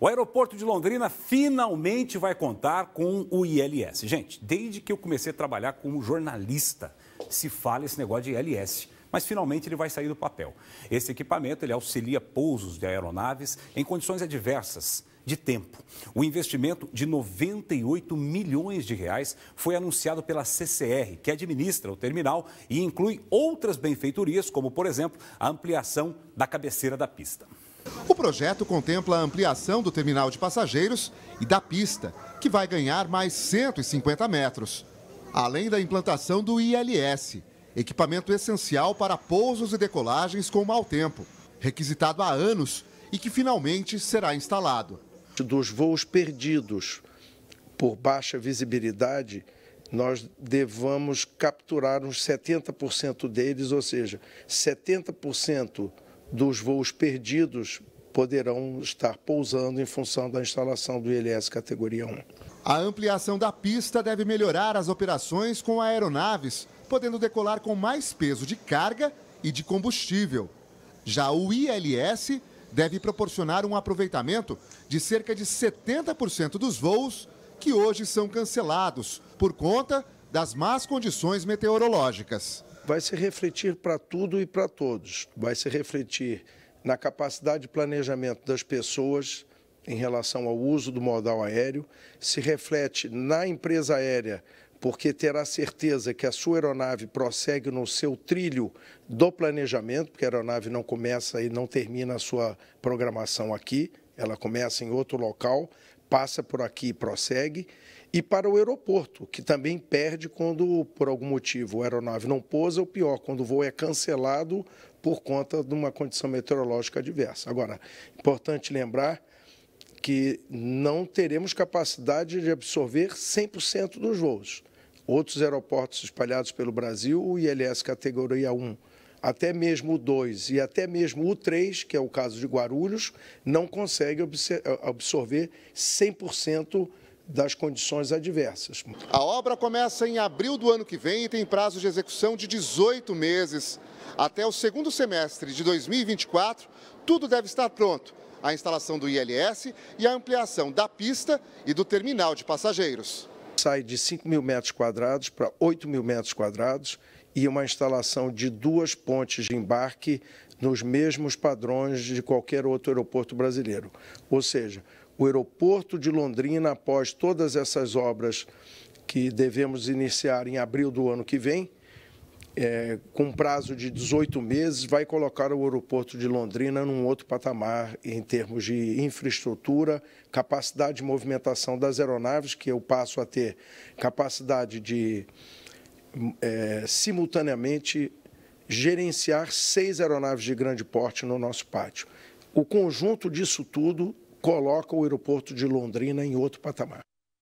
O aeroporto de Londrina finalmente vai contar com o ILS. Gente, desde que eu comecei a trabalhar como jornalista, se fala esse negócio de ILS mas finalmente ele vai sair do papel. Esse equipamento ele auxilia pousos de aeronaves em condições adversas de tempo. O investimento de 98 milhões de reais foi anunciado pela CCR, que administra o terminal e inclui outras benfeitorias, como por exemplo, a ampliação da cabeceira da pista. O projeto contempla a ampliação do terminal de passageiros e da pista, que vai ganhar mais 150 metros. Além da implantação do ILS, equipamento essencial para pousos e decolagens com mau tempo, requisitado há anos e que finalmente será instalado. Dos voos perdidos por baixa visibilidade, nós devamos capturar uns 70% deles, ou seja, 70% dos voos perdidos poderão estar pousando em função da instalação do ILS categoria 1. A ampliação da pista deve melhorar as operações com aeronaves, podendo decolar com mais peso de carga e de combustível. Já o ILS deve proporcionar um aproveitamento de cerca de 70% dos voos que hoje são cancelados por conta das más condições meteorológicas vai se refletir para tudo e para todos. Vai se refletir na capacidade de planejamento das pessoas em relação ao uso do modal aéreo, se reflete na empresa aérea, porque terá certeza que a sua aeronave prossegue no seu trilho do planejamento, porque a aeronave não começa e não termina a sua programação aqui, ela começa em outro local, passa por aqui e prossegue, e para o aeroporto, que também perde quando, por algum motivo, a aeronave não pousa, ou pior, quando o voo é cancelado por conta de uma condição meteorológica adversa. Agora, importante lembrar que não teremos capacidade de absorver 100% dos voos. Outros aeroportos espalhados pelo Brasil, o ILS categoria 1 até mesmo o 2 e até mesmo o 3, que é o caso de Guarulhos, não consegue absorver 100% das condições adversas. A obra começa em abril do ano que vem e tem prazo de execução de 18 meses. Até o segundo semestre de 2024, tudo deve estar pronto. A instalação do ILS e a ampliação da pista e do terminal de passageiros sai de 5 mil metros quadrados para 8 mil metros quadrados e uma instalação de duas pontes de embarque nos mesmos padrões de qualquer outro aeroporto brasileiro. Ou seja, o aeroporto de Londrina, após todas essas obras que devemos iniciar em abril do ano que vem, é, com prazo de 18 meses, vai colocar o aeroporto de Londrina num outro patamar em termos de infraestrutura, capacidade de movimentação das aeronaves, que eu passo a ter capacidade de é, simultaneamente gerenciar seis aeronaves de grande porte no nosso pátio. O conjunto disso tudo coloca o aeroporto de Londrina em outro patamar.